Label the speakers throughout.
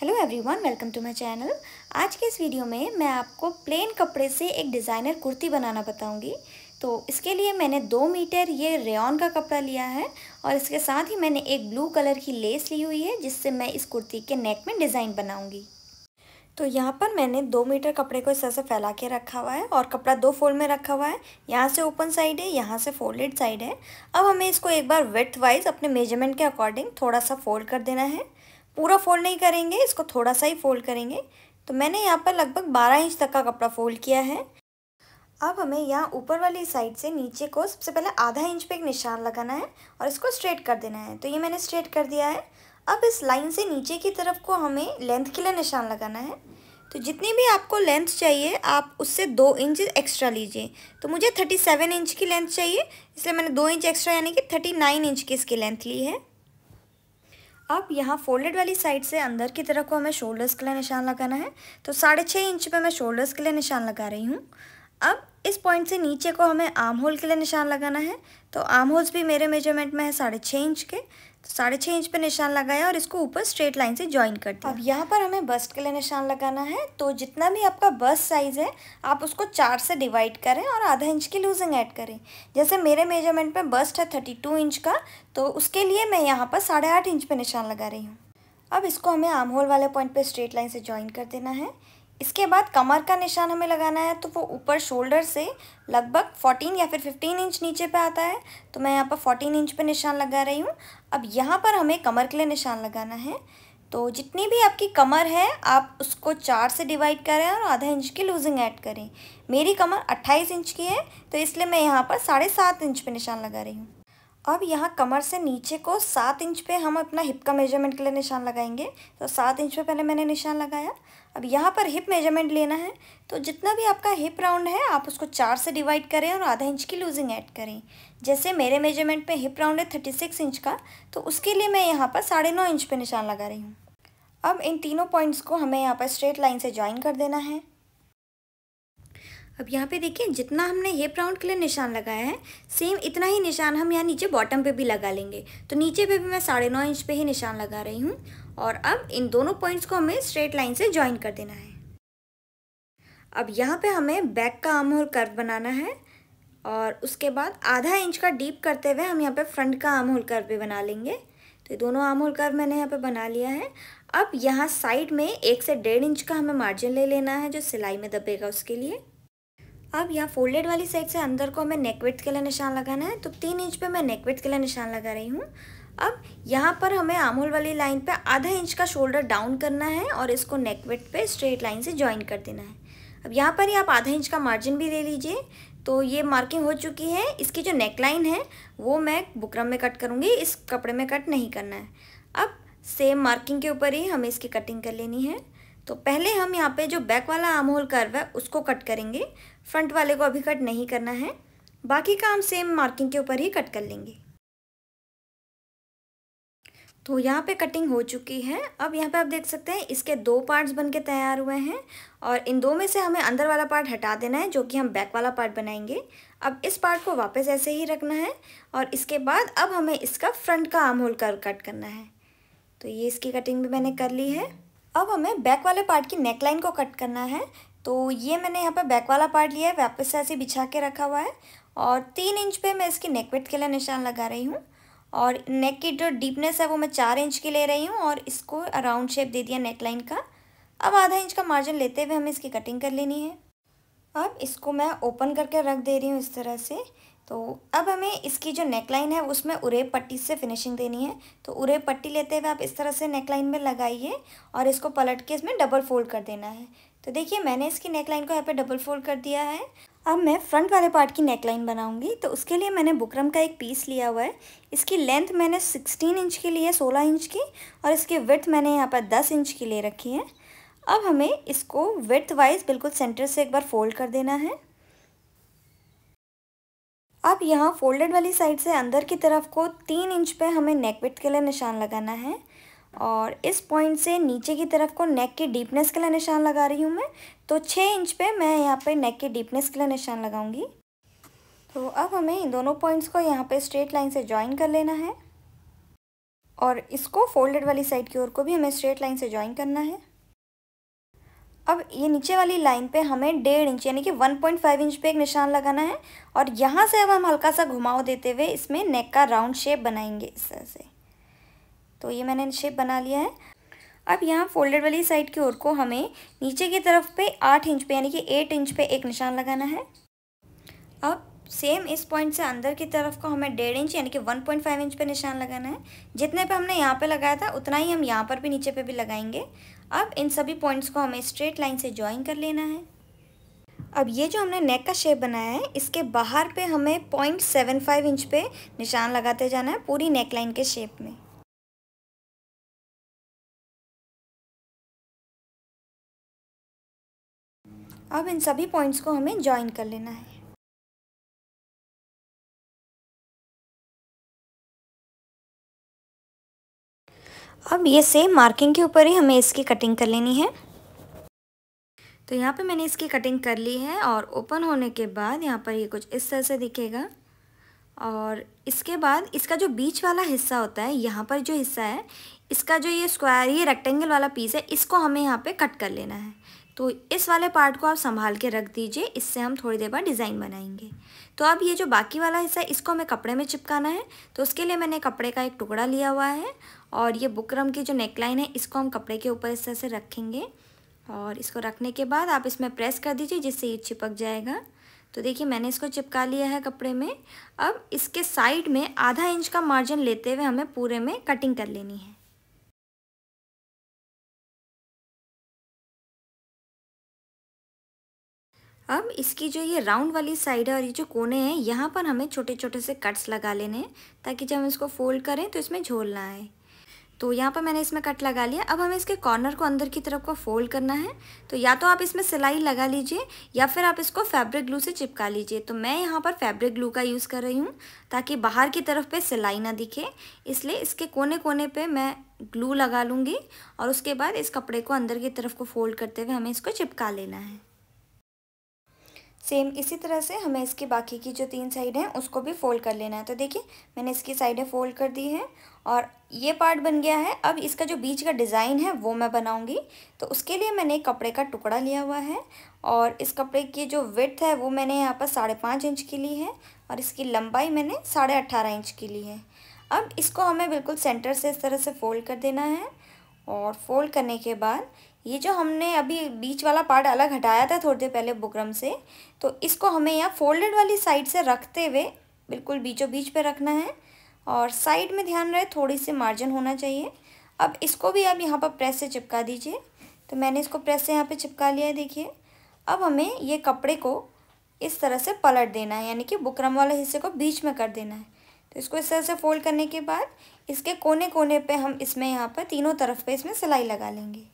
Speaker 1: hello everyone welcome to my channel आज के इस वीडियो में मैं आपको प्लेन कपड़े से एक डिज़ाइनर कुर्ती बनाना बताऊंगी तो इसके लिए मैंने दो मीटर ये रेन का कपड़ा लिया है और इसके साथ ही मैंने एक ब्लू कलर की लेस ली हुई है जिससे मैं इस कुर्ती के नेक में डिज़ाइन बनाऊँगी तो यहाँ पर मैंने दो मीटर कपड़े को इस तरह से फैला के रखा हुआ है और कपड़ा दो फोल्ड में रखा हुआ है यहाँ से ओपन साइड है यहाँ से फोल्डेड साइड है अब हमें इसको एक बार वेथ वाइज अपने मेजरमेंट के अकॉर्डिंग थोड़ा सा फोल्ड कर देना है पूरा फोल्ड नहीं करेंगे इसको थोड़ा सा ही फोल्ड करेंगे तो मैंने यहाँ पर लगभग बारह इंच तक का कपड़ा फोल्ड किया है अब हमें यहाँ ऊपर वाली साइड से नीचे को सबसे पहले आधा इंच पे एक निशान लगाना है और इसको स्ट्रेट कर देना है तो ये मैंने स्ट्रेट कर दिया है अब इस लाइन से नीचे की तरफ को हमें लेंथ के लिए निशान लगाना है तो जितनी भी आपको लेंथ चाहिए आप उससे दो इंच एक्स्ट्रा लीजिए तो मुझे थर्टी सेवन इंच की लेंथ चाहिए इसलिए मैंने दो इंच एक्स्ट्रा यानी कि थर्टी नाइन इंच की इसकी लेंथ ली है अब यहाँ फोल्डेड वाली साइड से अंदर की तरफ को हमें शोल्डर्स के लिए निशान लगाना है तो साढ़े छः इंच पे मैं शोल्डर्स के लिए निशान लगा रही हूँ अब इस पॉइंट से नीचे को हमें आर्म होल के लिए निशान लगाना है तो आर्म होल्स भी मेरे मेजरमेंट में है साढ़े छः इंच के साढ़े छः इंच पे निशान लगाया और इसको ऊपर स्ट्रेट लाइन से ज्वाइन कर दिया अब यहाँ पर हमें बस्ट के लिए निशान लगाना है तो जितना भी आपका बस्ट साइज है आप उसको चार से डिवाइड करें और आधा इंच की लूजिंग ऐड करें जैसे मेरे मेजरमेंट में बस्ट है थर्टी टू इंच का तो उसके लिए मैं यहाँ पर साढ़े आठ इंच पर निशान लगा रही हूँ अब इसको हमें आम होल वाले पॉइंट पर स्ट्रेट लाइन से ज्वाइन कर देना है इसके बाद कमर का निशान हमें लगाना है तो वो ऊपर शोल्डर से लगभग फोर्टीन या फिर फिफ्टीन इंच नीचे पे आता है तो मैं यहाँ पर फोर्टीन इंच पे निशान लगा रही हूँ अब यहाँ पर हमें कमर के लिए निशान लगाना है तो जितनी भी आपकी कमर है आप उसको चार से डिवाइड करें और आधा इंच की लूजिंग ऐड करें मेरी कमर अट्ठाईस इंच की है तो इसलिए मैं यहाँ पर साढ़े सात इंच पे निशान लगा रही हूँ अब यहाँ कमर से नीचे को सात इंच पे हम अपना हिप का मेजरमेंट के लिए निशान लगाएंगे तो सात इंच पे पहले मैंने निशान लगाया अब यहाँ पर हिप मेजरमेंट लेना है तो जितना भी आपका हिप राउंड है आप उसको चार से डिवाइड करें और आधा इंच की लूजिंग ऐड करें जैसे मेरे मेजरमेंट पे हिप राउंड है थर्टी सिक्स इंच का तो उसके लिए मैं यहाँ पर साढ़े नौ इंच पे निशान लगा रही हूँ अब इन तीनों पॉइंट्स को हमें यहाँ पर स्ट्रेट लाइन से ज्वाइन कर देना है अब यहाँ पे देखिए जितना हमने हिप राउंड के लिए निशान लगाया है सेम इतना ही निशान हम यहाँ नीचे बॉटम पे भी लगा लेंगे तो नीचे पे भी मैं साढ़े नौ इंच पे ही निशान लगा रही हूँ और अब इन दोनों पॉइंट्स को हमें स्ट्रेट लाइन से ज्वाइन कर देना है अब यहाँ पे हमें बैक का आम होल कर्व बनाना है और उसके बाद आधा इंच का डीप करते हुए हम यहाँ पे फ्रंट का आम होल कर्व भी बना लेंगे तो ये दोनों आम होल कर्व मैंने यहाँ पे बना लिया है अब यहाँ साइड में एक से डेढ़ इंच का हमें मार्जिन ले लेना है जो सिलाई में दबेगा उसके लिए अब यहाँ फोल्डेड वाली साइड से अंदर को हमें नेकविथ के लिए निशान लगाना है तो तीन इंच पे मैं नेकविथ के लिए निशान लगा रही हूँ अब यहाँ पर हमें आमोल वाली लाइन पे आधा इंच का शोल्डर डाउन करना है और इसको नेक वेट पे स्ट्रेट लाइन से ज्वाइन कर देना है अब यहाँ पर ही आप आधा इंच का मार्जिन भी ले लीजिए तो ये मार्किंग हो चुकी है इसकी जो नेक लाइन है वो मैं बुकरम में कट करूँगी इस कपड़े में कट नहीं करना है अब सेम मार्किंग के ऊपर ही हमें इसकी कटिंग कर लेनी है तो पहले हम यहाँ पे जो बैक वाला आम होल कर्व है उसको कट करेंगे फ्रंट वाले को अभी कट नहीं करना है बाकी का हम सेम मार्किंग के ऊपर ही कट कर लेंगे तो यहाँ पे कटिंग हो चुकी है अब यहाँ पे आप देख सकते हैं इसके दो पार्ट्स बन के तैयार हुए हैं और इन दो में से हमें अंदर वाला पार्ट हटा देना है जो कि हम बैक वाला पार्ट बनाएंगे अब इस पार्ट को वापस ऐसे ही रखना है और इसके बाद अब हमें इसका फ्रंट का आम होल कर कट करना है तो ये इसकी कटिंग भी मैंने कर ली है अब हमें बैक वाले पार्ट की नेकलाइन को कट करना है तो ये मैंने यहाँ पर बैक वाला पार्ट लिया है वापस से ऐसे बिछा के रखा हुआ है और तीन इंच पर मैं इसकी नेकवेट के लिए निशान लगा रही हूँ और नेक की जो डीपनेस है वो मैं चार इंच की ले रही हूँ और इसको अराउंड शेप दे दिया नेक लाइन का अब आधा इंच का मार्जिन लेते हुए हमें इसकी कटिंग कर लेनी है अब इसको मैं ओपन करके रख दे रही हूँ इस तरह से तो अब हमें इसकी जो नेक लाइन है उसमें उरेब पट्टी से फिनिशिंग देनी है तो उरेब पट्टी लेते हुए आप इस तरह से नेक लाइन में लगाइए और इसको पलट के इसमें डबल फोल्ड कर देना है तो देखिए मैंने इसकी नेक लाइन को यहाँ पे डबल फोल्ड कर दिया है अब मैं फ्रंट वाले पार्ट की नेक लाइन बनाऊंगी तो उसके लिए मैंने बुकरम का एक पीस लिया हुआ है इसकी लेंथ मैंने सिक्सटीन इंच की ली है सोलह इंच की और इसकी विर्थ मैंने यहाँ पर दस इंच की ले रखी है अब हमें इसको विर्थ वाइज बिल्कुल सेंटर से एक बार फोल्ड कर देना है अब यहाँ फोल्डेड वाली साइड से अंदर की तरफ को तीन इंच पे हमें नेक विथ के लिए निशान लगाना है और इस पॉइंट से नीचे की तरफ को नेक की डीपनेस के लिए निशान लगा रही हूँ मैं तो छः इंच पे मैं यहाँ पे नेक की डीपनेस के लिए निशान लगाऊंगी तो अब हमें इन दोनों पॉइंट्स को यहाँ पे स्ट्रेट लाइन से ज्वाइन कर लेना है और इसको फोल्डेड वाली साइड की ओर को भी हमें स्ट्रेट लाइन से ज्वाइन करना है अब ये नीचे वाली लाइन पे हमें डेढ़ इंच यानी कि 1.5 इंच पे एक निशान लगाना है और यहाँ से अब हम हल्का सा घुमाव देते हुए इसमें नेक का राउंड शेप बनाएंगे इस तरह से तो ये मैंने शेप बना लिया है अब यहाँ फोल्डेड वाली साइड की ओर को हमें नीचे की तरफ पे आठ इंच पे यानी कि एट इंच पे एक निशान लगाना है अब सेम इस पॉइंट से अंदर की तरफ को हमें डेढ़ इंच यानी कि वन पॉइंट फाइव इंच पे निशान लगाना है जितने पे हमने यहाँ पे लगाया था उतना ही हम यहाँ पर भी नीचे पे भी लगाएंगे अब इन सभी पॉइंट्स को हमें स्ट्रेट लाइन से ज्वाइन कर लेना है अब ये जो हमने नेक का शेप बनाया है इसके बाहर पर हमें पॉइंट सेवन फाइव इंच पर निशान लगाते
Speaker 2: जाना है पूरी नेक लाइन के शेप में अब इन सभी पॉइंट्स को हमें ज्वाइन कर लेना है अब ये सेम मार्किंग के ऊपर ही हमें
Speaker 1: इसकी कटिंग कर लेनी है तो यहाँ पे मैंने इसकी कटिंग कर ली है और ओपन होने के बाद यहाँ पर ये कुछ इस तरह से दिखेगा और इसके बाद इसका जो बीच वाला हिस्सा होता है यहाँ पर जो हिस्सा है इसका जो ये स्क्वायर ये रेक्टेंगल वाला पीस है इसको हमें यहाँ पे कट कर लेना है तो इस वाले पार्ट को आप संभाल के रख दीजिए इससे हम थोड़ी देर बाद डिज़ाइन बनाएंगे तो अब ये जो बाकी वाला हिस्सा है इसको हमें कपड़े में चिपकाना है तो उसके लिए मैंने कपड़े का एक टुकड़ा लिया हुआ है और ये बुकरम की जो नेकलाइन है इसको हम कपड़े के ऊपर इस तरह से रखेंगे और इसको रखने के बाद आप इसमें प्रेस कर दीजिए जिससे ये चिपक जाएगा तो देखिए मैंने इसको चिपका लिया है कपड़े में अब इसके साइड में आधा इंच
Speaker 2: का मार्जिन लेते हुए हमें पूरे में कटिंग कर लेनी है अब इसकी जो ये राउंड वाली साइड है और ये जो कोने हैं यहाँ पर हमें छोटे छोटे से कट्स लगा लेने हैं ताकि
Speaker 1: जब हम इसको फोल्ड करें तो इसमें झोल ना आए तो यहाँ पर मैंने इसमें कट लगा लिया अब हमें इसके कॉर्नर को अंदर की तरफ को फोल्ड करना है तो या तो आप इसमें सिलाई लगा लीजिए या फिर आप इसको फैब्रिक ग्लू से चिपका लीजिए तो मैं यहाँ पर फैब्रिक ग्लू का यूज़ कर रही हूँ ताकि बाहर की तरफ पे सिलाई ना दिखे इसलिए इसके कोने कोने पे मैं ग्लू लगा लूँगी और उसके बाद इस कपड़े को अंदर की तरफ को फोल्ड करते हुए हमें इसको चिपका लेना है सेम इसी तरह से हमें इसकी बाकी की जो तीन साइड हैं उसको भी फ़ोल्ड कर लेना है तो देखिए मैंने इसकी साइडें फ़ोल्ड कर दी हैं और ये पार्ट बन गया है अब इसका जो बीच का डिज़ाइन है वो मैं बनाऊंगी तो उसके लिए मैंने एक कपड़े का टुकड़ा लिया हुआ है और इस कपड़े की जो विथ है वो मैंने यहाँ पर साढ़े पाँच इंच की ली है और इसकी लंबाई मैंने साढ़े अट्ठारह इंच की ली है अब इसको हमें बिल्कुल सेंटर से इस तरह से फ़ोल्ड कर देना है और फ़ोल्ड करने के बाद ये जो हमने अभी बीच वाला पार्ट अलग हटाया था थोड़ी देर पहले बुकरम से तो इसको हमें यहाँ फोल्डेड वाली साइड से रखते हुए बिल्कुल बीचों बीच पर रखना है और साइड में ध्यान रहे थोड़ी सी मार्जिन होना चाहिए अब इसको भी आप यहाँ पर प्रेस से चिपका दीजिए तो मैंने इसको प्रेस से यहाँ पे चिपका लिया है देखिए अब हमें ये कपड़े को इस तरह से पलट देना है यानी कि बुकरम वाले हिस्से को बीच में कर देना है तो इसको इस तरह से फोल्ड
Speaker 2: करने के बाद इसके कोने कोने पे हम इसमें यहाँ पर तीनों तरफ पे इसमें सिलाई लगा लेंगे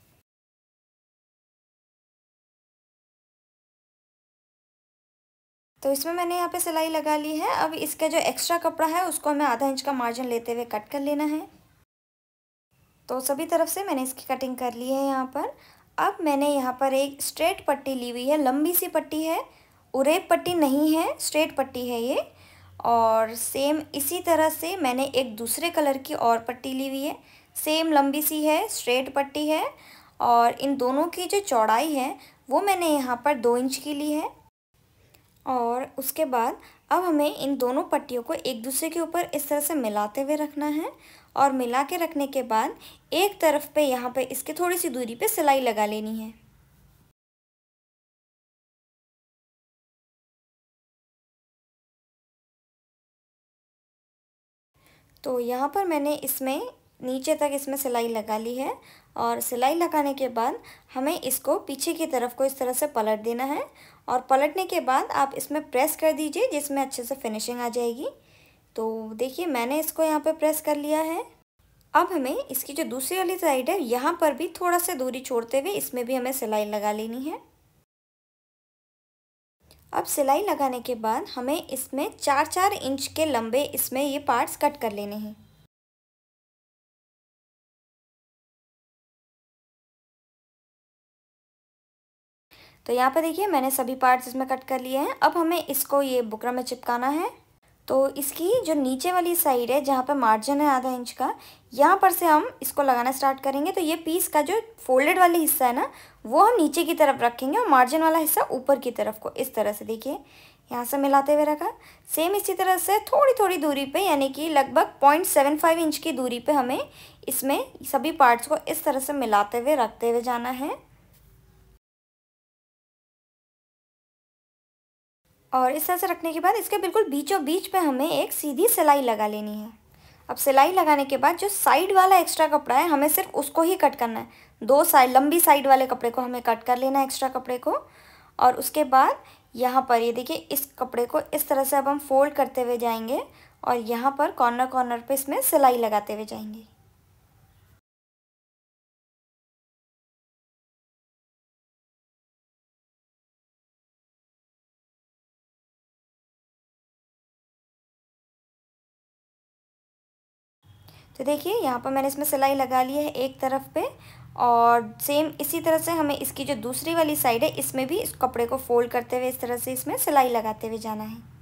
Speaker 2: तो इसमें मैंने यहाँ पे सिलाई लगा ली है अब इसका जो एक्स्ट्रा कपड़ा है उसको हमें आधा इंच का
Speaker 1: मार्जिन लेते हुए कट कर लेना है तो सभी तरफ से मैंने इसकी कटिंग कर ली है यहाँ पर अब मैंने यहाँ पर एक स्ट्रेट पट्टी ली हुई है लंबी सी पट्टी है उरेब पट्टी नहीं है स्ट्रेट पट्टी है ये और सेम इसी तरह से मैंने एक दूसरे कलर की और पट्टी ली हुई है सेम लंबी सी है स्ट्रेट पट्टी है और इन दोनों की जो चौड़ाई है वो मैंने यहाँ पर दो इंच की ली है और उसके बाद अब हमें इन दोनों पट्टियों को एक दूसरे के ऊपर इस तरह से मिलाते हुए रखना है और मिला के रखने के बाद एक तरफ पे यहाँ पे इसके थोड़ी सी
Speaker 2: दूरी पे सिलाई लगा लेनी है तो यहाँ पर मैंने इसमें नीचे तक इसमें सिलाई लगा ली है और सिलाई
Speaker 1: लगाने के बाद हमें इसको पीछे की तरफ को इस तरह से पलट देना है और पलटने के बाद आप इसमें प्रेस कर दीजिए जिसमें अच्छे से फिनिशिंग आ जाएगी तो देखिए मैंने इसको यहाँ पे प्रेस कर लिया है अब हमें इसकी जो दूसरी वाली साइड है यहाँ पर भी थोड़ा सा दूरी छोड़ते हुए इसमें भी हमें सिलाई लगा लेनी है
Speaker 2: अब सिलाई लगाने के बाद हमें इसमें चार चार इंच के लंबे इसमें ये पार्ट्स कट कर लेने हैं तो यहाँ पर देखिए मैंने सभी पार्ट्स इसमें कट कर लिए
Speaker 1: हैं अब हमें इसको ये बुकरा में चिपकाना है तो इसकी जो नीचे वाली साइड है जहाँ पर मार्जिन है आधा इंच का यहाँ पर से हम इसको लगाना स्टार्ट करेंगे तो ये पीस का जो फोल्डेड वाला हिस्सा है ना वो हम नीचे की तरफ रखेंगे और मार्जिन वाला हिस्सा ऊपर की तरफ को इस तरह से देखिए यहाँ से मिलाते हुए रखा सेम इसी तरह से थोड़ी थोड़ी दूरी पे यानी कि लगभग पॉइंट सेवन फाइव इंच की दूरी पे हमें इसमें सभी पार्ट्स को इस तरह से मिलाते हुए रखते हुए जाना है और इस तरह से रखने के बाद इसके बिल्कुल बीचों बीच पे हमें एक सीधी सिलाई लगा लेनी है अब सिलाई लगाने के बाद जो साइड वाला एक्स्ट्रा कपड़ा है हमें सिर्फ उसको ही कट करना है दो साइड लंबी साइड वाले कपड़े को हमें कट कर लेना है एक्स्ट्रा कपड़े को और उसके बाद यहाँ पर ये देखिए इस कपड़े को इस तरह से अब हम फोल्ड करते हुए जाएंगे और यहाँ पर कॉर्नर कॉर्नर
Speaker 2: पे इसमें सिलाई लगाते हुए जाएंगे तो देखिए यहाँ पर मैंने इसमें सिलाई लगा ली है एक तरफ पे और
Speaker 1: सेम इसी तरह से हमें इसकी जो दूसरी वाली साइड है इसमें भी इस कपड़े को फोल्ड करते हुए इस तरह से इसमें सिलाई
Speaker 2: लगाते हुए जाना है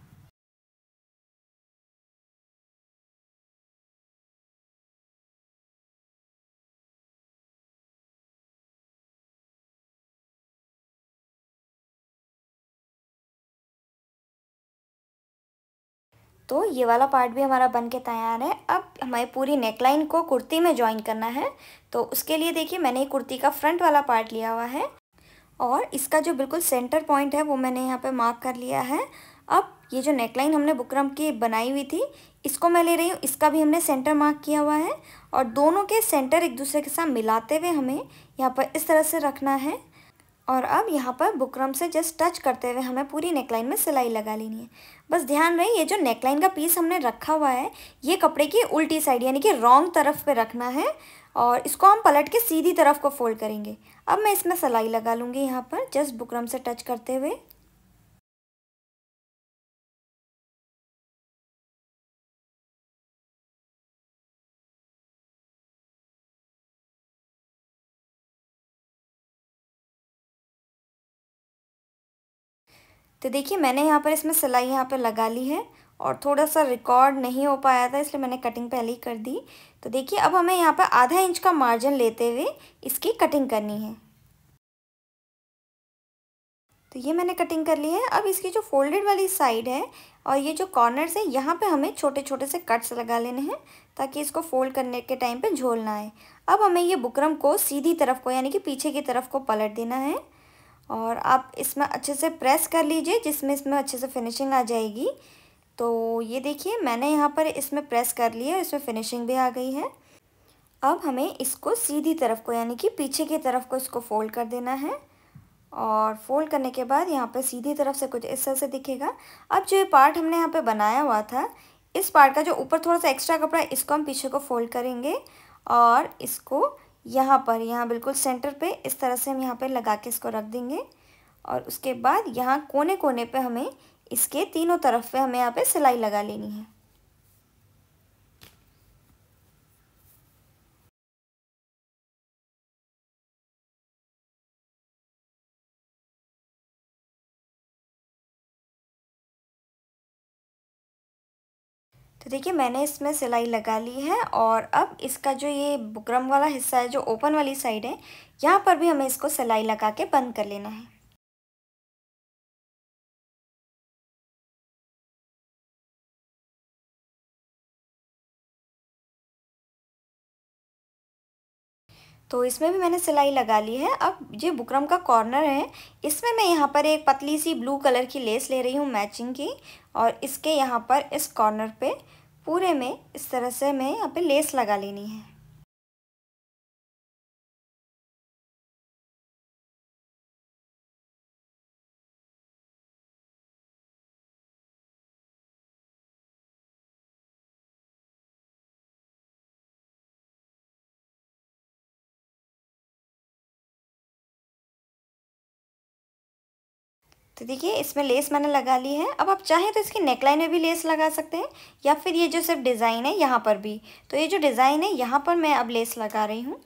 Speaker 2: तो ये वाला पार्ट भी हमारा बन के तैयार है
Speaker 1: अब हमें पूरी नेकलाइन को कुर्ती में ज्वाइन करना है तो उसके लिए देखिए मैंने कुर्ती का फ्रंट वाला पार्ट लिया हुआ है और इसका जो बिल्कुल सेंटर पॉइंट है वो मैंने यहाँ पे मार्क कर लिया है अब ये जो नेकलाइन हमने बुकरम की बनाई हुई थी इसको मैं ले रही हूँ इसका भी हमने सेंटर मार्क किया हुआ है और दोनों के सेंटर एक दूसरे के साथ मिलाते हुए हमें यहाँ पर इस तरह से रखना है और अब यहाँ पर बुकरम से जस्ट टच करते हुए हमें पूरी नेकलाइन में सिलाई लगा लेनी है बस ध्यान रहे ये जो नेकलाइन का पीस हमने रखा हुआ है ये कपड़े की उल्टी साइड यानी कि रॉन्ग तरफ पे रखना है और इसको हम पलट के सीधी तरफ को फोल्ड
Speaker 2: करेंगे अब मैं इसमें सिलाई लगा लूँगी यहाँ पर जस्ट बुकरम से टच करते हुए तो देखिए मैंने यहाँ पर इसमें सिलाई यहाँ पर लगा ली है और थोड़ा सा रिकॉर्ड नहीं हो पाया था इसलिए मैंने
Speaker 1: कटिंग पहले ही कर दी तो देखिए अब हमें यहाँ पर आधा इंच का मार्जिन लेते हुए इसकी कटिंग करनी है तो ये मैंने कटिंग कर ली है अब इसकी जो फोल्डेड वाली साइड है और ये जो कॉर्नर्स हैं यहाँ पे हमें छोटे छोटे से कट्स लगा लेने हैं ताकि इसको फोल्ड करने के टाइम पे झोल ना आए अब हमें ये बुकरम को सीधी तरफ को यानी कि पीछे की तरफ को पलट देना है और आप इसमें अच्छे से प्रेस कर लीजिए जिसमें इसमें अच्छे से फिनिशिंग आ जाएगी तो ये देखिए मैंने यहाँ पर इसमें प्रेस कर लिया इसमें फिनिशिंग भी आ गई है अब हमें इसको सीधी तरफ को यानी कि पीछे की तरफ को इसको फोल्ड कर देना है और फोल्ड करने के बाद यहाँ पर सीधी तरफ से कुछ इस तरह से दिखेगा अब जो ये पार्ट हमने यहाँ पे बनाया हुआ था इस पार्ट का जो ऊपर थोड़ा सा एक्स्ट्रा कपड़ा इसको हम पीछे को फोल्ड करेंगे और इसको यहाँ पर यहाँ बिल्कुल सेंटर पे इस तरह से हम यहाँ पे लगा के इसको रख देंगे और उसके बाद यहाँ कोने कोने पे हमें इसके तीनों तरफ पे हमें यहाँ पे सिलाई लगा लेनी है
Speaker 2: तो देखिए मैंने इसमें सिलाई
Speaker 1: लगा ली है और अब इसका जो ये बुकरम वाला हिस्सा है जो ओपन वाली साइड है यहाँ
Speaker 2: पर भी हमें इसको सिलाई लगा के बंद कर लेना है तो इसमें भी मैंने सिलाई लगा
Speaker 1: ली है अब ये बुकरम का कॉर्नर है इसमें मैं यहाँ पर एक पतली सी ब्लू कलर की लेस ले रही हूँ मैचिंग की और इसके यहाँ पर इस कॉर्नर पे पूरे में इस तरह
Speaker 2: से हमें यहाँ पे लेस लगा लेनी है तो देखिए इसमें लेस मैंने
Speaker 1: लगा ली है अब आप चाहें तो इसकी नेकलाइन में भी लेस लगा सकते हैं या फिर ये जो सिर्फ डिज़ाइन है यहाँ पर
Speaker 2: भी तो ये जो डिज़ाइन है यहाँ पर मैं अब लेस लगा रही हूँ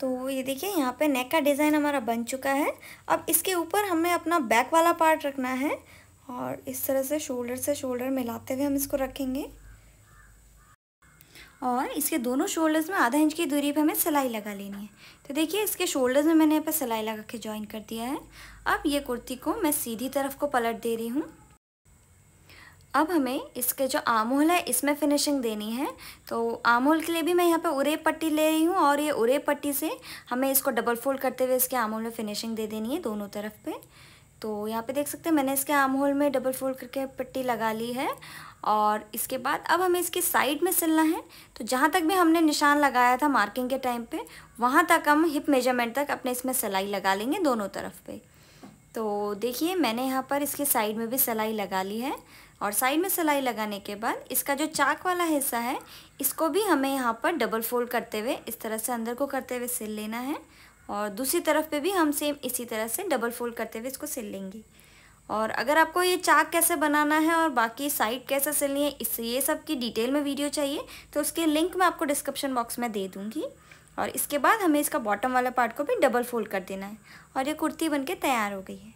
Speaker 2: तो ये देखिए यहाँ पे नेक का डिज़ाइन हमारा बन
Speaker 1: चुका है अब इसके ऊपर हमें अपना बैक वाला पार्ट रखना है और इस तरह से शोल्डर से शोल्डर मिलाते हुए हम इसको रखेंगे और इसके दोनों शोल्डर्स में आधा इंच की दूरी पे हमें सिलाई लगा लेनी है तो देखिए इसके शोल्डर्स में मैंने यहाँ पर सिलाई लगा के ज्वाइन कर दिया है अब ये कुर्ती को मैं सीधी तरफ को पलट दे रही हूँ अब हमें इसके जो आमोल है इसमें फिनिशिंग देनी है तो आमोल के लिए भी मैं यहाँ पे उरे पट्टी ले रही हूँ और ये उरे पट्टी से हमें इसको डबल फोल्ड करते हुए इसके आमोल में फिनिशिंग दे देनी है दोनों तरफ पे तो यहाँ पे देख सकते हैं मैंने इसके आर्म होल में डबल फोल्ड करके पट्टी लगा ली है और इसके बाद अब हमें इसके साइड में सिलना है तो जहाँ तक भी हमने निशान लगाया था मार्किंग के टाइम पे वहाँ तक हम हिप मेजरमेंट तक अपने इसमें सिलाई लगा लेंगे दोनों तरफ पे तो देखिए मैंने यहाँ पर इसके साइड में भी सिलाई लगा ली है और साइड में सिलाई लगाने के बाद इसका जो चाक वाला हिस्सा है इसको भी हमें यहाँ पर डबल फोल्ड करते हुए इस तरह से अंदर को करते हुए सिल लेना है और दूसरी तरफ पे भी हम सेम इसी तरह से डबल फोल्ड करते हुए इसको सिल लेंगे और अगर आपको ये चाक कैसे बनाना है और बाकी साइड कैसे सिलनी है इससे ये सब की डिटेल में वीडियो चाहिए तो उसके लिंक मैं आपको डिस्क्रिप्शन बॉक्स में दे दूँगी और इसके बाद हमें इसका बॉटम वाला पार्ट को भी डबल फोल्ड कर देना है और ये
Speaker 2: कुर्ती बन तैयार हो गई है